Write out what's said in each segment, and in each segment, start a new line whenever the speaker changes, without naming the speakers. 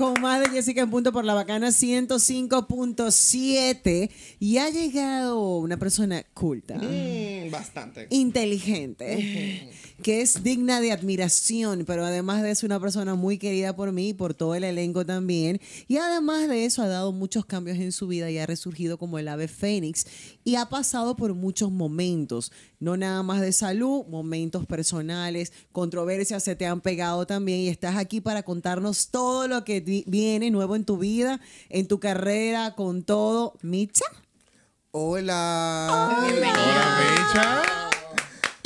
con más de Jessica en punto por la bacana 105.7 y ha llegado una persona culta, mm, bastante inteligente, que es digna de admiración, pero además de eso una persona muy querida por mí y por todo el elenco también y además de eso ha dado muchos cambios en su vida y ha resurgido como el ave fénix y ha pasado por muchos momentos no nada más de salud, momentos personales, controversias se te han pegado también y estás aquí para contarnos todo lo que viene nuevo en tu vida, en tu carrera, con todo. Micha. Hola. Hola, Micha.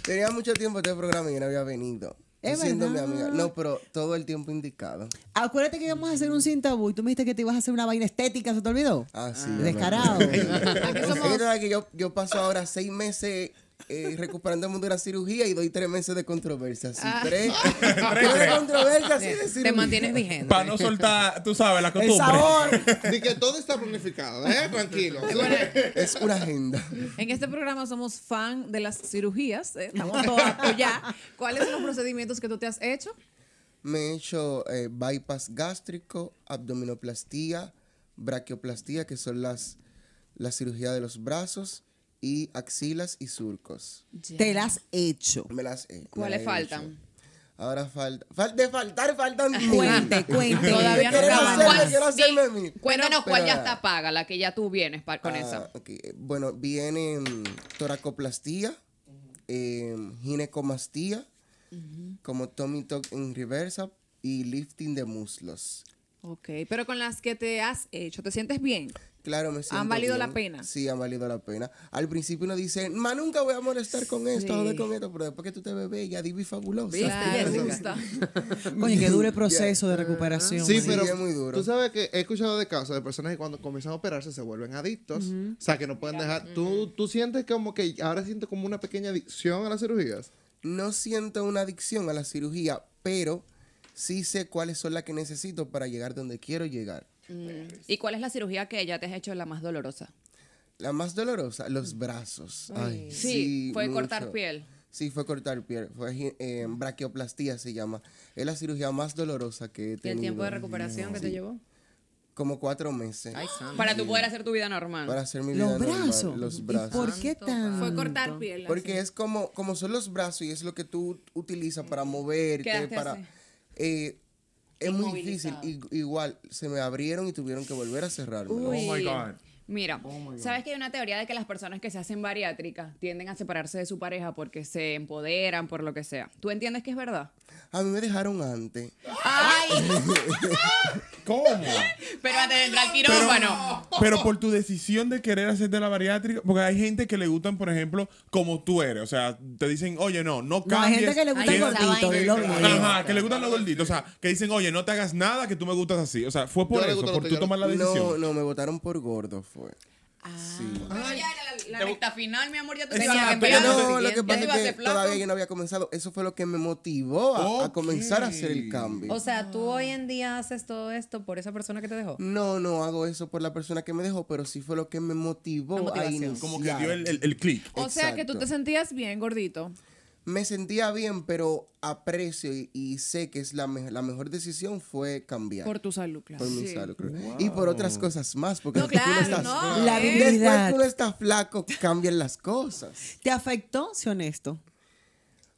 Tenía mucho tiempo
este programa y no había venido. Es mi amiga. No, pero todo el tiempo indicado.
Acuérdate que íbamos a hacer un sin y tú me dijiste que te ibas a hacer una vaina estética, ¿se te olvidó?
Ah, sí. Descarado. yo, yo paso ahora seis meses eh, de la cirugía y doy tres meses de controversia. Sí, ah. tres,
tres, de
controversia, así de Te mantienes vigente. Para no
soltar, tú sabes, la
costumbre. El sabor. De que todo está planificado, ¿eh? Tranquilo. es una agenda. En este programa somos fan de las cirugías. ¿eh? Estamos todos ya. ¿Cuáles son los procedimientos que tú te has hecho?
Me he hecho eh, bypass gástrico, abdominoplastía, brachioplastía, que son las, las cirugías de los brazos y axilas y surcos. Te las he hecho. Me las he. ¿Cuáles faltan? Ahora falta. de faltar, faltan Cuente, cuente. Todavía no Cuéntanos cuál ya está
paga, la que ya tú vienes con ah, esa.
Bueno, vienen mm, toracoplastía, em, ginecomastía, como Tommy Talk en reversa y lifting de muslos.
Ok, pero con las que te has hecho, ¿te sientes bien?
Claro, me siento. Han valido la pena. Sí, han valido la pena. Al principio uno dice, ma, nunca voy a molestar con esto, sí. con esto, pero después que tú te bebés ya divi fabulosa. Oye, que dure el proceso
de recuperación. Sí, ¿eh? pero es muy
duro. Tú sabes que he escuchado de casos de personas que cuando comienzan a operarse se vuelven adictos. O sea, que
no pueden dejar. ¿Tú, tú sientes como que ahora sientes como una pequeña adicción a las cirugías? No siento una adicción a la cirugía, pero sí sé cuáles son las que necesito para llegar donde quiero llegar.
Mm. ¿Y cuál es la cirugía que ya te has hecho la más dolorosa?
La más dolorosa, los brazos. Ay, sí, fue cortar piel. Sí, fue cortar piel. Fue en em, braquioplastía, se llama. Es la cirugía más dolorosa que he tenido. ¿Y el tiempo de recuperación que te llevó? Como cuatro meses. para tú poder
hacer tu vida normal. Para hacer
mi vida los normal. Brazos. Los brazos. ¿Por qué
tan? Fue cortar piel.
Porque es como, como son los brazos y es lo que tú utilizas para mm. moverte, para... Eh, es muy difícil. igual, se me abrieron y tuvieron que volver a cerrarme. Oh my God.
Mira, oh ¿sabes que hay una teoría de que las personas que se hacen bariátricas tienden a separarse de su pareja porque se empoderan, por lo que sea? ¿Tú entiendes que es verdad?
A mí me dejaron antes. ¡Ay! ¿Cómo?
Pero antes de al quirófano.
Pero, por tu decisión de querer hacerte la bariátrica, porque hay gente que le gustan, por ejemplo, como tú eres. O sea, te dicen, oye, no, no cambies. hay gente que le gusta gordito. Que, ajá, que le gustan los gorditos. O sea, que dicen, oye, no te hagas nada que tú me gustas así. O sea, fue por eso, por tú tomar la decisión. No,
no, me votaron por gordo, fue. Sí.
Ah, ya era la, final, mi amor, ya te que No, lo que pasa es todavía yo
no había comenzado. Eso fue lo que me motivó a, comenzar a hacer el cambio. O
sea, ¿tú hoy en día haces todo esto por esa persona que te dejó?
No, no hago eso por la persona que me dejó, pero sí fue lo que me motivó a iniciar. Como que dio el, el, O sea, que tú te
sentías bien, gordito
me sentía bien, pero aprecio y, sé que es la, la, mejor decisión fue cambiar. Por tu salud, claro. Por mi salud, Y por otras cosas más, porque tú estás, flaco, cambian las cosas. ¿Te afectó, si honesto?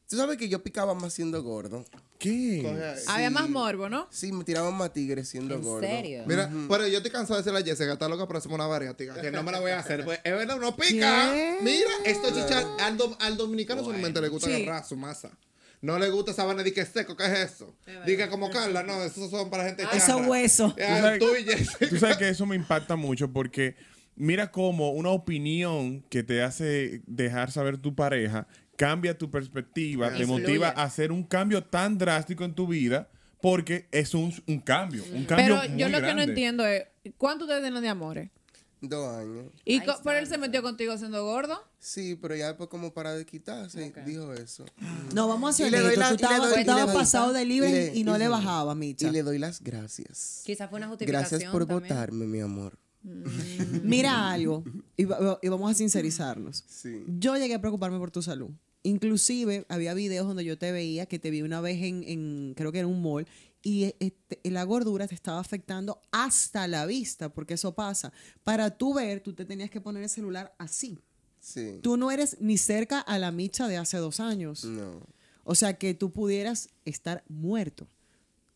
Tú sabes que yo picaba más siendo gordo. ¿Qué? Había más morbo, ¿no? Sí, me tiraban más tigres siendo gordo. ¿En serio? Mira, pero yo estoy cansado de decirle a Jessica, está loca, pero hacemos una variática. que no me la voy a hacer. Pues,
es verdad, uno pica. Mira, esto chichar... al, al dominicano solamente le gusta agarrar su masa. No le gusta esa vaina de que es seco, ¿qué es eso? Diga como Carla, no, esos son para gente ah, charra. esos
huesos. tú Tú sabes que eso me impacta mucho porque mira cómo una opinión que te hace dejar saber tu pareja cambia tu perspectiva, te motiva a hacer un cambio tan drástico en tu vida porque es un, un cambio, un cambio Pero yo lo que no entiendo
es, ¿cuánto te tienen de amores?
Dos años.
¿Y por él se metió contigo siendo gordo?
Sí, pero ya después como para de quitarse, dijo eso. Mm. No, vamos a Y pasado de y no le
bajaba, Micha. Y le doy las gracias. Quizás fue una justificación. Gracias por votarme, mi amor. Mira algo, y, vamos a sincerizarnos. Yo llegué a preocuparme por tu salud. Inclusive había videos donde yo te veía, que te vi una vez en, creo que en un mall, y eh, este, la gordura te estaba afectando hasta la vista, porque eso pasa. Para tú ver, tú te tenías que poner el celular así. Sí. Tú no eres ni cerca a la micha de hace dos años. No. O sea que tú pudieras estar muerto.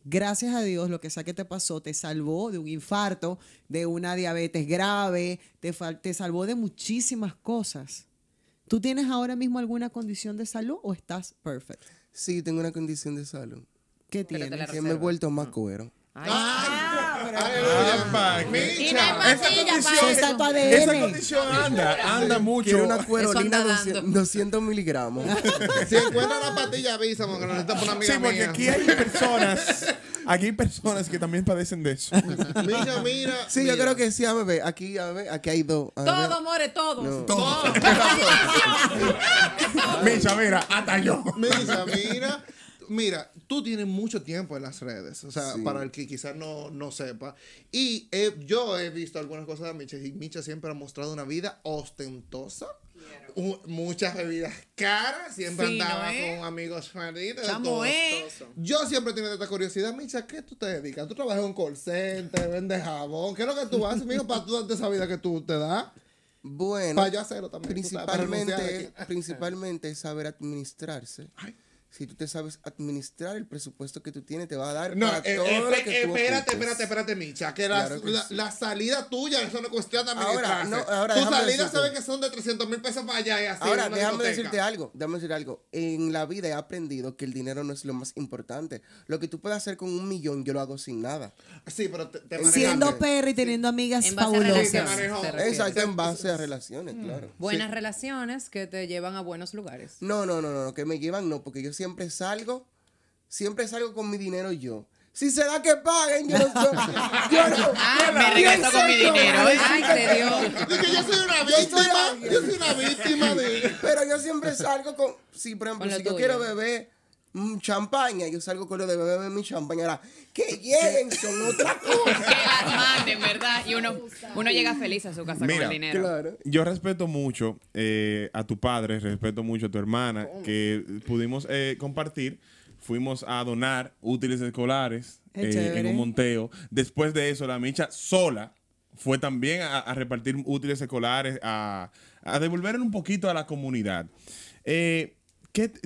Gracias a Dios, lo que sea que te pasó te salvó de un infarto, de una diabetes grave, te, te salvó de muchísimas cosas. ¿Tú tienes ahora mismo alguna condición de salud o estás perfecto? Sí, tengo una condición de salud. ¿Qué tienes? Que me he vuelto
más ah. cuero. ¡Ah! Micha!
Esa condición, esa condición anda, anda mucho. Quiero una cuerolina de 200 miligramos. si encuentra la
pastilla, avísame que no necesitas una amiga Sí, porque aquí hay
personas Aquí hay personas que también padecen de eso. mira, mira. Sí, yo creo que sí, a ver, aquí, a ver, aquí hay dos. Todo,
more, todos. Todo. Todos.
Misa, mira, hasta yo.
Misa, mira.
Mira, tú tienes mucho tiempo en las redes, o sea, para el que quizás no, sepa. Y yo he visto algunas cosas de Micha y Micha siempre ha mostrado una vida ostentosa. muchas bebidas caras, siempre andaba con amigos raritos. ¿eh? Yo siempre tenía esta curiosidad, Micha, ¿qué tú te dedicas? ¿Tú trabajas en un call center, vendes jabón? ¿Qué es lo que tú haces, Mira, para tú darte esa vida que tú te das? Bueno, para yo hacerlo también. Principalmente,
principalmente saber administrarse. Ay si tú te sabes administrar el presupuesto que tú tienes, te va a dar no, para eh, todo eh, lo que espérate, espérate, espérate, Micha, que, la,
salida tuya, eso no es cuestión de ahora, no, ahora Tus salidas sabes que son de 300 mil pesos para allá y así. Ahora, déjame decirte
algo, déjame decir algo. En la vida he aprendido que el dinero no es lo más importante. Lo que tú puedes hacer con un millón, yo lo hago sin nada. Sí, pero te, Siendo
perro y teniendo amigas fabulosas. Exacto,
en base a relaciones, pues, claro. Buenas
relaciones que te llevan a buenos lugares.
No, no, no, no, que me llevan no, porque yo siempre salgo, siempre salgo con mi dinero yo. Si se da que paguen, yo no yo, ah, me regreso con mi dinero. ¿eh? Ay, que Dios. yo soy una víctima. Yo soy, una víctima de. Pero yo siempre salgo con. Sí, por ejemplo, si yo quiero beber Mm, champaña, yo salgo con lo de beber mi champaña. que lleguen son otra cosa.
que manden, ¿verdad? Y uno, llega feliz a su casa con el dinero.
Yo respeto mucho eh, a tu padre, respeto mucho a tu hermana, oh. que pudimos eh, compartir. Fuimos a donar útiles escolares eh, en un monteo. Después de eso, la Micha sola fue también a, repartir útiles escolares, a, a devolver un poquito a la comunidad. Eh,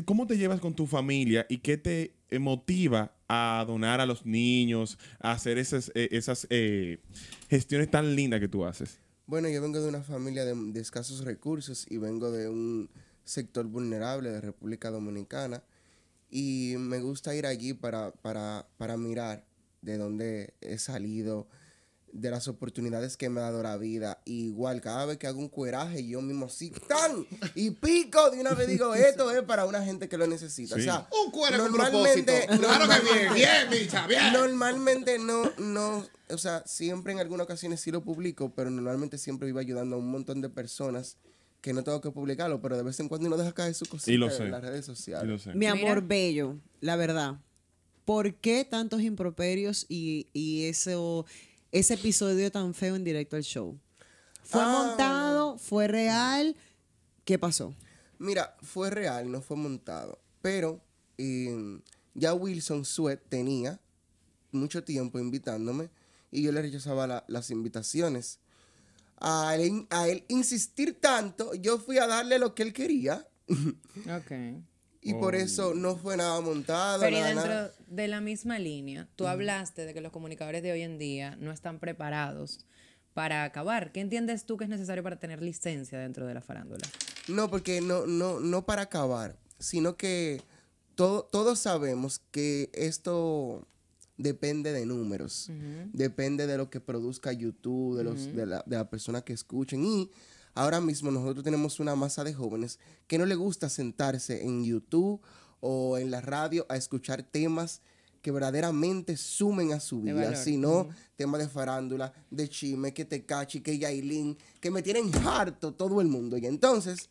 ¿cómo te llevas con tu familia y qué te eh, motiva a donar a los niños, a hacer esas, eh, eh, gestiones tan lindas que tú haces?
Bueno, yo vengo de una familia de, escasos recursos y vengo de un sector vulnerable de República Dominicana y me gusta ir allí para, para mirar de dónde he salido, de las oportunidades que me ha dado la vida. igual, cada vez que hago un cueraje, yo mismo así, ¡tan! Y pico de una vez digo, esto es para una gente que lo necesita. O sea, un cuero normalmente, con propósito. Claro que bien, bien, bicha, bien. Normalmente no, no, o sea, siempre en algunas ocasiones sí lo publico, pero normalmente siempre iba ayudando a un montón de personas que no tengo que publicarlo, pero de vez en cuando uno deja caer su cosita en las redes sociales. Mi amor
bello, la verdad. ¿Por qué tantos improperios y, y eso ese episodio tan feo en directo al show? ¿Fue ah. montado? ¿Fue real? ¿Qué pasó? Mira, fue real, no fue montado. Pero
ya Wilson Sweat tenía mucho tiempo invitándome y yo le rechazaba las invitaciones. A él, insistir tanto, yo fui a darle lo que él quería. ok y por oh. eso no fue nada montado. Pero nada, dentro
de la misma línea, tú hablaste de que los comunicadores de hoy en día no están preparados para acabar. ¿Qué entiendes tú que es necesario para tener licencia dentro de la farándula?
No, porque no, no, no para acabar, sino que todo, todos sabemos que esto depende de números, depende de lo que produzca YouTube, de, los, de, la, de la persona que escuchen y Ahora mismo nosotros tenemos una masa de jóvenes que no le gusta sentarse en YouTube o en la radio a escuchar temas que verdaderamente sumen a su vida, sino temas de farándula, de Chime, que te cachi, que Yailin, que me tienen harto todo el mundo. Y entonces,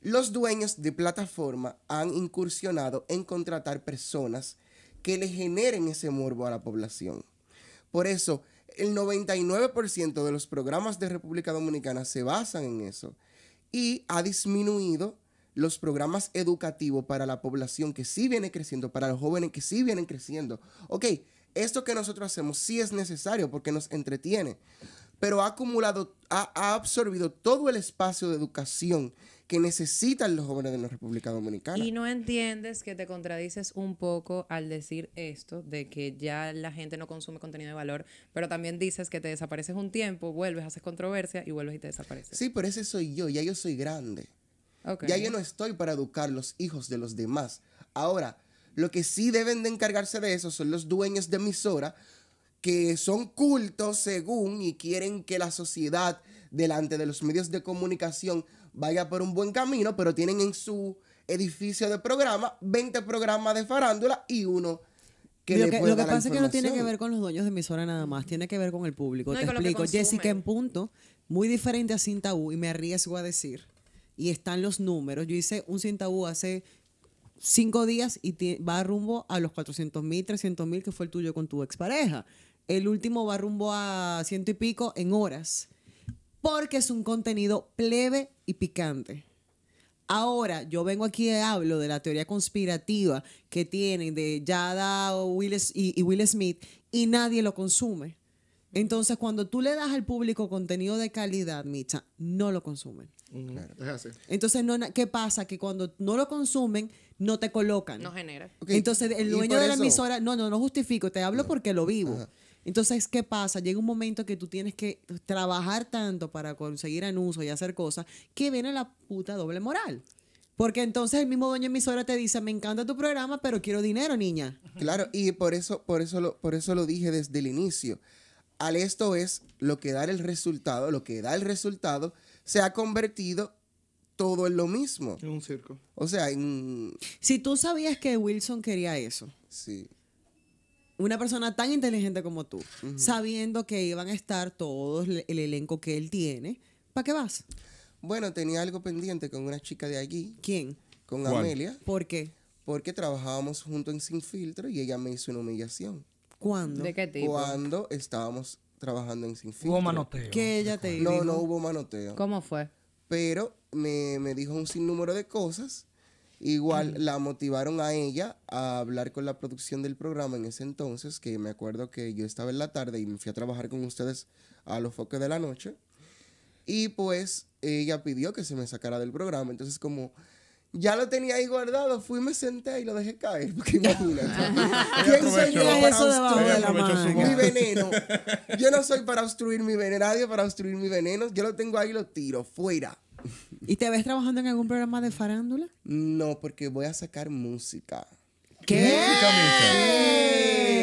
los dueños de plataforma han incursionado en contratar personas que le generen ese morbo a la población. Por eso, el 99% de los programas de República Dominicana se basan en eso. Y ha disminuido los programas educativos para la población que sí viene creciendo, para los jóvenes que sí vienen creciendo. Ok, esto que nosotros hacemos sí es necesario porque nos entretiene pero ha acumulado, ha, absorbido todo el espacio de educación que necesitan los jóvenes de la República Dominicana. Y
no entiendes que te contradices un poco al decir esto, de que ya la gente no consume contenido de valor, pero también dices que te desapareces un tiempo, vuelves, haces controversia y vuelves y te desapareces. Sí, pero
ese soy
yo, ya yo soy grande. Ya yo no estoy para educar los hijos de los demás. Ahora, lo que sí deben de encargarse de eso son los dueños de emisora, que son cultos según y quieren que la sociedad delante de los medios de comunicación vaya por un buen camino, pero tienen en su edificio de programa 20 programas de farándula y uno
que lo, que, lo que, pasa es que no tiene que ver con los dueños de emisora nada más, tiene que ver con el público. Te explico, Jessica en punto, muy diferente a Sintaú y me arriesgo a decir, y están los números. Yo hice un Sintaú hace cinco días y va rumbo a los 400 mil, 300 mil que fue el tuyo con tu expareja el último va rumbo a ciento y pico en horas, porque es un contenido plebe y picante. Ahora, yo vengo aquí y hablo de la teoría conspirativa que tienen de Yada y, Will Smith y nadie lo consume. Entonces, cuando tú le das al público contenido de calidad, Micha, no lo consumen. Entonces, no, ¿qué pasa? Que cuando no lo consumen, no te colocan. No genera. Entonces, el dueño de la emisora, no, no, no justifico, te hablo porque lo vivo. Entonces, ¿qué pasa? Llega un momento que tú tienes que trabajar tanto para conseguir anuncios y hacer cosas que viene la puta doble moral. Porque entonces el mismo dueño de emisora te dice, me encanta tu programa, pero quiero dinero, niña.
Claro, y por eso, por eso, lo, por eso lo dije desde el inicio. Al esto es lo que da el resultado, lo que da el resultado, se ha
convertido todo en lo mismo. En un circo. O sea, en... Si tú sabías que Wilson quería eso. Sí una persona tan inteligente como tú, sabiendo que iban a estar todos el elenco que él tiene, ¿para qué vas? Bueno, tenía algo pendiente con una chica de allí. ¿Quién? Con Amelia. ¿Por qué?
Porque trabajábamos juntos en Sin Filtro y ella me hizo una humillación.
¿Cuándo? ¿De qué tipo? Cuando
estábamos trabajando en Sin Filtro. ¿Hubo manoteo? Que ella te No, no hubo manoteo. ¿Cómo fue? Pero me, me dijo un sinnúmero de cosas Igual la motivaron a ella a hablar con la producción del programa en ese entonces, que me acuerdo que yo estaba en la tarde y me fui a trabajar con ustedes a los foques de la noche. Y pues ella pidió que se me sacara del programa. Entonces como ya lo tenía ahí guardado, fui, me senté y lo dejé caer. Porque imagínate. ¿Quién soy yo para obstruir mi veneno? Yo no soy para obstruir mi veneno, nadie para obstruir mi veneno. Yo lo tengo ahí, y lo tiro, fuera. ¿Y te ves trabajando en algún programa de farándula? No, porque voy a sacar música. ¿Qué?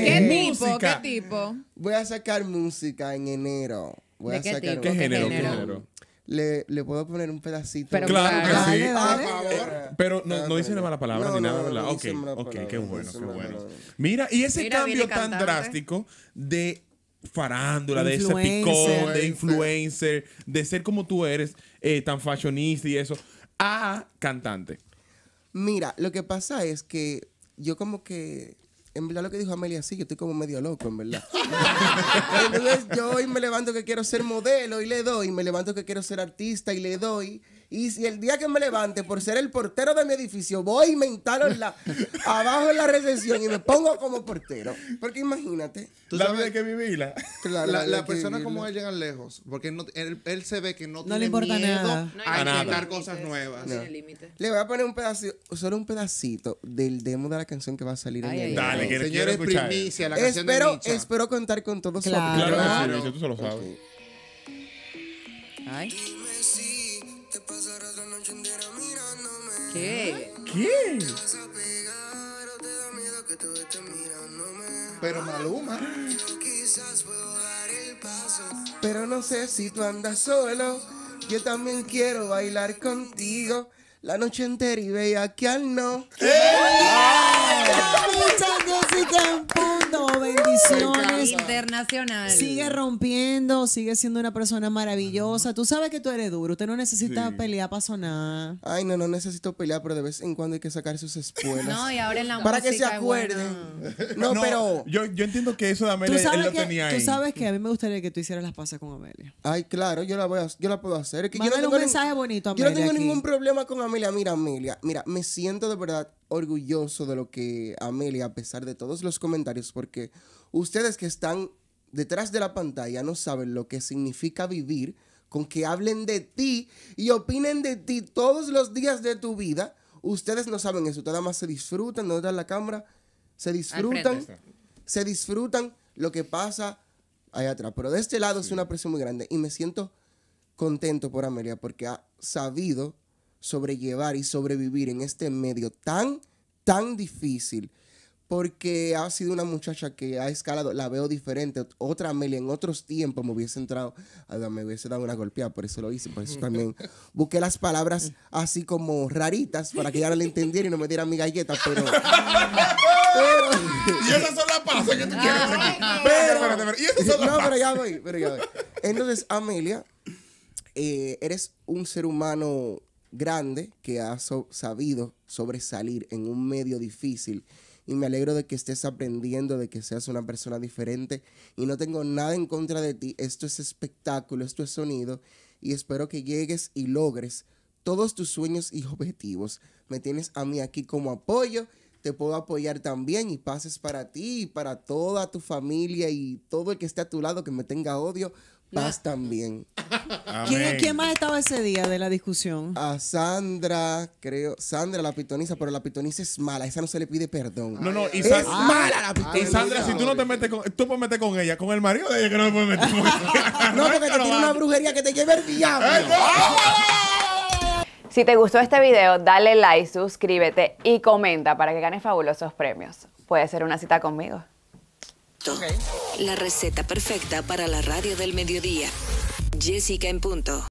¿Qué tipo? ¿Qué tipo?
Voy a sacar música en enero. Voy a qué sacar tipo? ¿Qué género? ¿Qué género? Le, le, puedo poner un pedacito. claro, que sí.
Ah, pero no, dice ah, no dice mala palabra ni nada, ¿verdad? ok, qué bueno, qué bueno. Mira, y ese cambio tan drástico de farándula, de ese picón, de influencer, de ser como tú eres. Eh, tan fashionista y eso, a cantante?
Mira, lo que pasa es que yo como que en verdad lo que dijo Amelia, sí, yo estoy como medio loco, en verdad. Entonces yo hoy me levanto que quiero ser modelo y le doy, me levanto que quiero ser artista y le doy, y si el día que me levante por ser el portero de mi edificio, voy y me instalo abajo en la recepción y me pongo como portero. Porque imagínate. ¿Tú sabes? que la, persona como
él Llega lejos. Porque él, se ve que no, tiene importa miedo nada. a, cosas nuevas. Le
voy a poner un pedacito, solo un pedacito del demo de la canción que va a salir ay, en el Dale, quiero, Señores, primicia, la canción espero, de Espero contar con todos claro. Claro, tú sabes. Ay.
¿Qué? ¿Qué?
Pero Maluma. Pero no sé si tú andas solo. Yo también quiero bailar contigo. La noche entera y veía que al no
bendiciones. Internacional. Sigue rompiendo, sigue siendo una persona maravillosa. Tú sabes que tú eres duro, usted no necesita pelear para nada Ay, no, no necesito pelear, pero de vez en cuando hay que sacar sus espuelas. No, y ahora en la Para que se acuerden.
No, pero... Yo, entiendo que eso de Amelia lo tenía ahí. Tú sabes
que a mí me gustaría que tú hicieras las pasas con Amelia.
Ay, claro, yo la, voy yo la puedo hacer. yo no tengo un mensaje
bonito Yo no tengo ningún
problema con Amelia. Mira, Amelia, mira, me siento de verdad orgulloso de lo que Amelia, a pesar de todos los comentarios, porque ustedes que están detrás de la pantalla no saben lo que significa vivir con que hablen de ti y opinen de ti todos los días de tu vida. Ustedes no saben eso, nada más se disfrutan, no dan la cámara, se disfrutan, se disfrutan lo que pasa allá atrás. Pero de este lado es una presión muy grande y me siento contento por Amelia porque ha sabido sobrellevar y sobrevivir en este medio tan, tan difícil. Porque ha sido una muchacha que ha escalado, la veo diferente. Otra Amelia en otros tiempos me hubiese entrado, me hubiese dado una golpeada, por eso lo hice, por eso también busqué las palabras así como raritas para que ella la entendiera y no me diera mi galleta, pero. y esas son las pasas que tú quieres Pero, no, pero ya voy, pero ya voy. Entonces, Amelia, eh, eres un ser humano grande que has sabido sobresalir en un medio difícil. Y me alegro de que estés aprendiendo, de que seas una persona diferente. Y no tengo nada en contra de ti. Esto es espectáculo, esto es sonido. Y espero que llegues y logres todos tus sueños y objetivos. Me tienes a mí aquí como apoyo. Te puedo apoyar también y pases para ti y para toda tu familia y todo el que esté a tu lado que me tenga odio, paz también.
¿Quién, más
más estaba ese día
de la discusión? A Sandra, creo. Sandra, la pitoniza, pero la pitoniza es mala. Esa no
se le pide perdón. No, no, Es mala la pitoniza. Y Sandra, si tú no te metes con. Tú puedes meter con ella, con el marido de ella que no me puedes meter con ella. no, porque te tiene una brujería que te lleva el diablo.
Si te gustó este video, dale like, suscríbete y comenta para que ganes fabulosos premios. Puede ser una cita conmigo. La receta perfecta para la radio del mediodía. Jessica en punto.